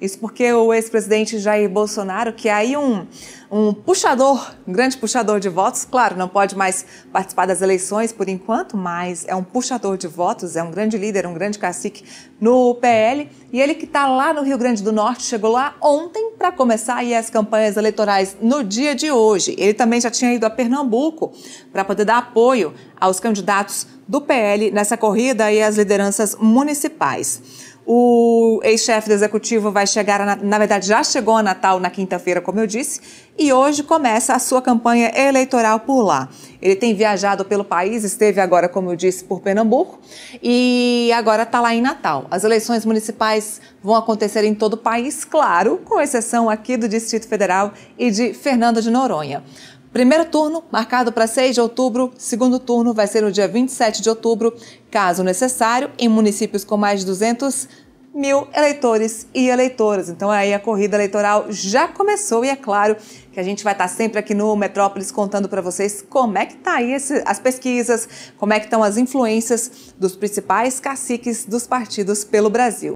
Isso porque o ex-presidente Jair Bolsonaro, que é aí um, um puxador, um grande puxador de votos, claro, não pode mais participar das eleições por enquanto, mas é um puxador de votos, é um grande líder, um grande cacique no PL. E ele que está lá no Rio Grande do Norte, chegou lá ontem para começar aí as campanhas eleitorais no dia de hoje. Ele também já tinha ido a Pernambuco para poder dar apoio aos candidatos do PL nessa corrida e às lideranças municipais. O ex-chefe do executivo vai chegar, na, na verdade, já chegou a Natal na quinta-feira, como eu disse, e hoje começa a sua campanha eleitoral por lá. Ele tem viajado pelo país, esteve agora, como eu disse, por Pernambuco e agora está lá em Natal. As eleições municipais vão acontecer em todo o país, claro, com exceção aqui do Distrito Federal e de Fernando de Noronha. Primeiro turno marcado para 6 de outubro, segundo turno vai ser no dia 27 de outubro, caso necessário, em municípios com mais de 200 mil eleitores e eleitoras. Então aí a corrida eleitoral já começou e é claro que a gente vai estar tá sempre aqui no Metrópolis contando para vocês como é que tá aí esse, as pesquisas, como é que estão as influências dos principais caciques dos partidos pelo Brasil.